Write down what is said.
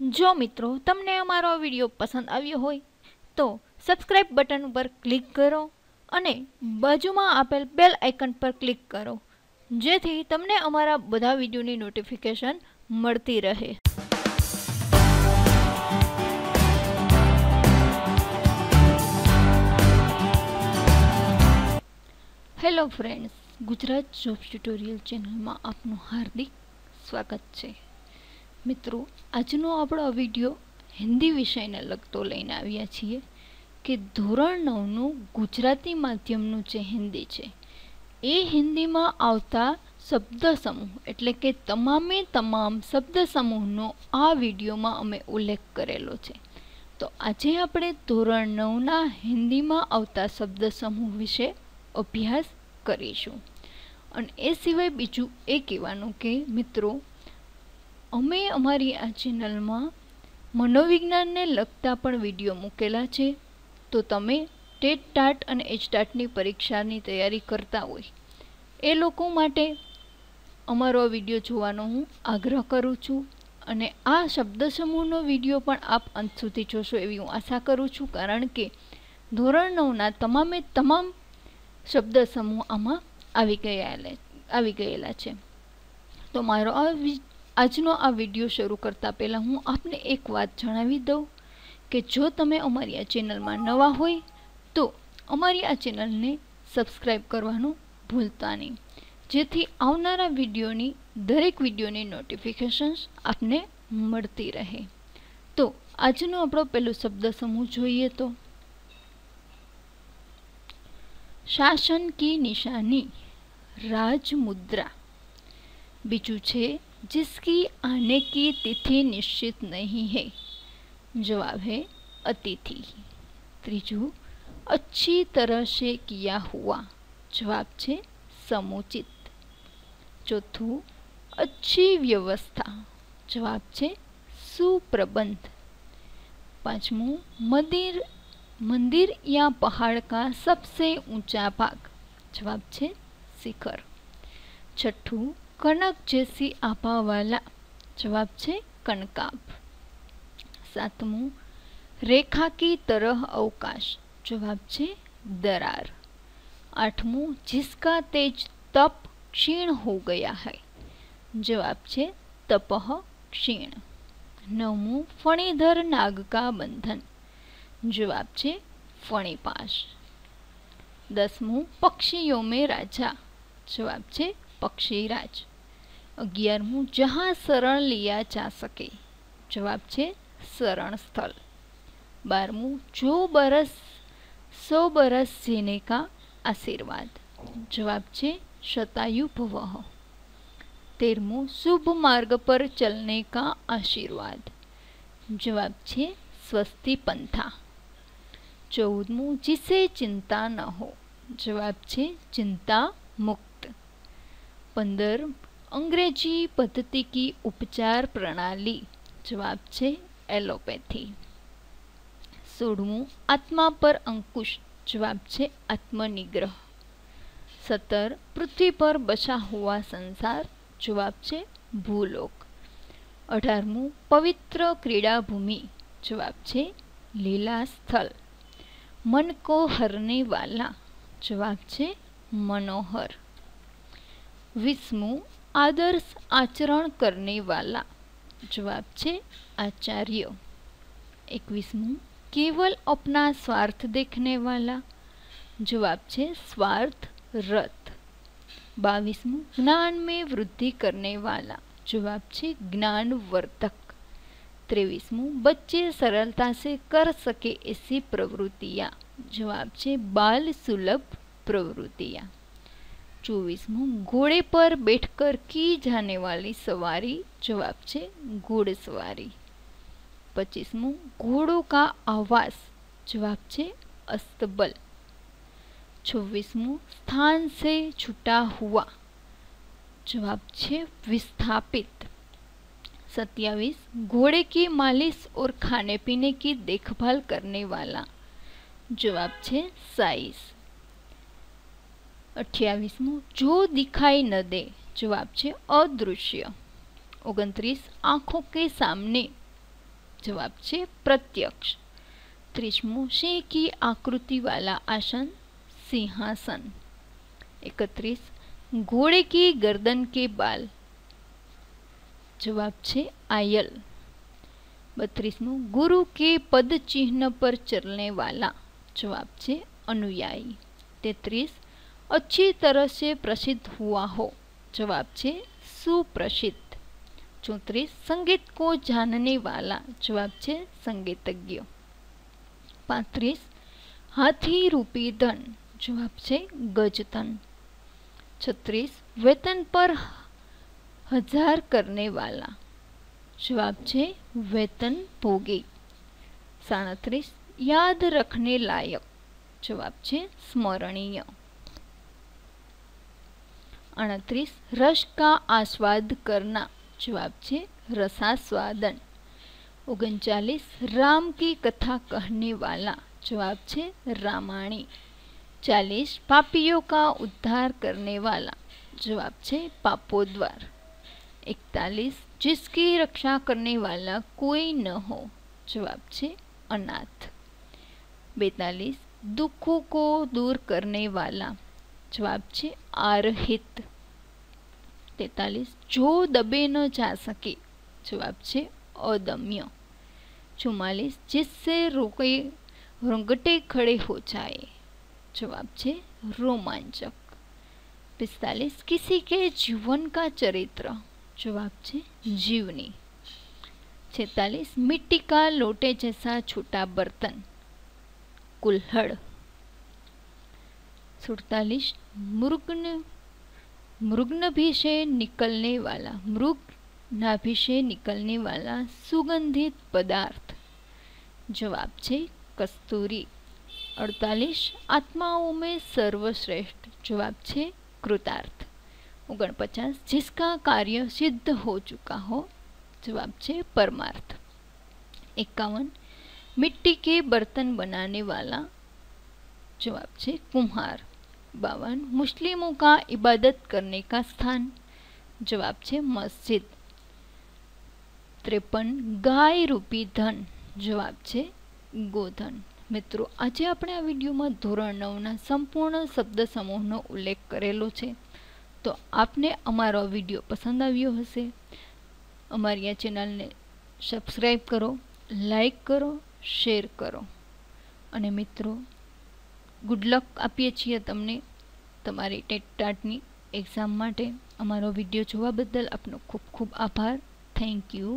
જો મિત્રો તમને અમારો વિડીયો પસંદ આવ્યો હોય તો સબસ્ક્રાઈબ બટન ઉપર ક્લિક કરો અને બાજુમાં આપેલ બેલ આઇકન પર ક્લિક કરો જેથી તમને અમારા બધા વિડીયોની નોટિફિકેશન મળતી રહે hello friends Gujarat job tutorial ચેનલમાં આપનું હાર્દિક સ્વાગત છે મિત્રો આજનો આપણો વિડીયો હિન્દી વિષયને લગતો લઈને આવ્યા છીએ કે ધોરણ નવનું ગુજરાતી માધ્યમનું જે હિન્દી છે એ હિન્દીમાં આવતા શબ્દ સમૂહ એટલે કે તમામે તમામ શબ્દ સમૂહનો આ વિડીયોમાં અમે ઉલ્લેખ કરેલો છે તો આજે આપણે ધોરણ નવના હિન્દીમાં આવતા શબ્દ સમૂહ વિશે અભ્યાસ કરીશું અને એ સિવાય બીજું એ કહેવાનું કે મિત્રો અમે અમારી આ ચેનલમાં મનોવિજ્ઞાનને લગતા પણ વિડીયો મૂકેલા છે તો તમે ટેટ ટાટ અને એચટાટની પરીક્ષાની તૈયારી કરતા હોય એ લોકો માટે અમારો આ વિડીયો જોવાનો હું આગ્રહ કરું છું અને આ શબ્દસમૂહનો વિડીયો પણ આપ અંત સુધી જોશો એવી હું આશા કરું છું કારણ કે ધોરણ નવના તમામે તમામ શબ્દસમૂહ આમાં આવી ગયા આવી ગયેલા છે તો મારો આ આજનો આ વિડીયો શરૂ કરતા પહેલાં હું આપને એક વાત જણાવી દઉં કે જો તમે અમારી આ ચેનલમાં નવા હોય તો અમારી આ ચેનલને સબસ્ક્રાઈબ કરવાનું ભૂલતા નહીં જેથી આવનારા વિડીયોની દરેક વિડીયોની નોટિફિકેશન્સ આપને મળતી રહે તો આજનો આપણો પહેલો શબ્દ સમૂહ જોઈએ તો શાસન કી નિશાની રાજમુદ્રા બીજું છે जिसकी आने की तिथि निश्चित नहीं है जवाब है अतिथि त्रिजु अच्छी तरह से किया हुआ जवाब છે समुचित चौथु अच्छी व्यवस्था जवाब છે सुप्रबंध पांचमू मंदिर मंदिर या पहाड़ का सबसे ऊंचा भाग जवाब है शिखर छठू કનક જેસી આભાવાલા जवाब છે કનકાભ સાતમું રેખા કી તરહ અવકાશ જવાબ છે દરાર આઠમું જિસકા તેજ તપ क्षीण हो गया है जवाब है तपह क्षीण नवमू फणीधर नाग का बंधन जवाब है फणीपाश दसमू पक्षियों में राजा जवाब है પક્ષીરાજ અગિયારમું જહાં શરણ લિયા જા સકે જવાબ છે શરણ સ્થળ બારમું જો બરસ સો બરસ જેને કા આશીર્વાદ જવાબ છે શતાયુ ભવ તેરમું શુભ માર્ગ પર ચલને કા આશીર્વાદ જવાબ છે સ્વસ્તિ પંથા ચૌદમું જિસે ચિંતા ન હો જવાબ છે ચિંતા મુક્ત पंदर अंग्रेजी पद्धति की उपचार प्रणाली जवाब है एलोपैथी सोलमू आत्मा पर अंकुश जवाब है आत्मनिग्रह सत्तर पृथ्वी पर बचा हुआ संसार जवाब है भूलोक अठारमू पवित्र क्रीड़ा भूमि जवाब है लीला स्थल मन को हरने वाला जवाब है मनोहर आदर्श आचरण करने वाला जवाब છે આચાર્ય એકવીસમું केवल अपना स्वार्थ देखने वाला जवाब है स्वार्थ रथ बावीसमू ज्ञान में वृद्धि करने वाला जवाब है ज्ञान वर्धक तेवीसमू बच्चे सरलता से कर सके ऐसी प्रवृत्तियाँ जवाब है बाल सुलभ प्रवृत्तियाँ ચોવીસમું घोड़े पर बैठकर की जाने वाली सवारी जवाब છે ઘોડસવારી પચીસમું ઘોડો का આવાસ जवाब છે અસ્તબલ छब्बीसमू स्थान से छुटा हुआ जवाब है विस्थापित सत्यावीस घोड़े की मालिश और खाने पीने की देखभाल करने वाला जवाब है साइस અઠ્યાવીસમું જો દિખાઈ ન દે જવાબ છે અદૃશ્ય ઓગણત્રીસ આંખો કે સામને જવાબ છે પ્રત્યક્ષ ત્રીસમું સિંહ કી આકૃતિવાલા આસન સિંહાસન એકત્રીસ घोड़े की गर्दन के बाल જવાબ છે આયલ બત્રીસમું ગુરુ કે પદચિહ્ન પર ચલને વાલા જવાબ છે અનુયાયી તેત્રીસ अच्छी तरह से प्रसिद्ध हुआ हो जवाब છે સુપ્રસિદ્ધ ચોત્રીસ સંગીત કો જાનને વાલા જવાબ છે સંગીતજ્ઞ પાંત્રીસ હાથી રૂપી ધન જવાબ છે ગજતન છત્રીસ વેતન પર હજાર કરને વાલા જવાબ છે વેતન ભોગી સાડત્રીસ યાદ રખને લાયક જવાબ છે સ્મરણીય अड़तरीस रस का आस्वाद करना जवाब है रसास्वादन ओगन चालीस राम की कथा कहने वाला जवाब है रामायणी चालीस पापियों का उद्धार करने वाला जवाब है पापोद्वार इकतालीस जिसकी रक्षा करने वाला कोई न हो जवाब है अनाथ बेतालीस दुखों को दूर करने वाला जवाब છે આરહિત તેતાલીસ જો દબે ન જા શકે જવાબ છે અદમ્ય ચુમ્માલીસ जिससे રોકે रोंगटे खड़े हो जाए जवाब है रोमांचक पिस्तालीस किसी के जीवन का चरित्र जवाब है जीवनी छतालीस मिट्टी का लोटे जैसा छोटा बर्तन कुल्हड़ सुड़तालीस मृग्न मृग्न भी से निकलने वाला मृग नाभि से निकलने वाला सुगंधित पदार्थ जवाब है कस्तूरी अड़तालीस आत्माओं में सर्वश्रेष्ठ जवाब है कृतार्थ ओगण पचास जिसका कार्य सिद्ध हो चुका हो जवाब है परमार्थ इक्यावन मिट्टी के बर्तन बनाने वाला जवाब है कुम्हार બાવન મુસ્લિમો કા ઇબાદત કરને કા સ્થાન જવાબ છે મસ્જિદ ત્રેપન ગાય રૂપી ધન જવાબ છે ગોધન મિત્રો આજે આપણે આ વિડીયોમાં ધોરણ નવના સંપૂર્ણ શબ્દ સમૂહનો ઉલ્લેખ કરેલો છે તો આપને અમારો વિડીયો પસંદ આવ્યો હશે અમારી આ ચેનલને સબસ્ક્રાઈબ કરો લાઈક કરો શેર કરો અને મિત્રો ગુડ લક આપીએ છીએ તમને તમારી ટેટ એક્ઝામ માટે અમારો વિડીયો જોવા બદલ આપનો ખૂબ ખૂબ આભાર થેન્ક યુ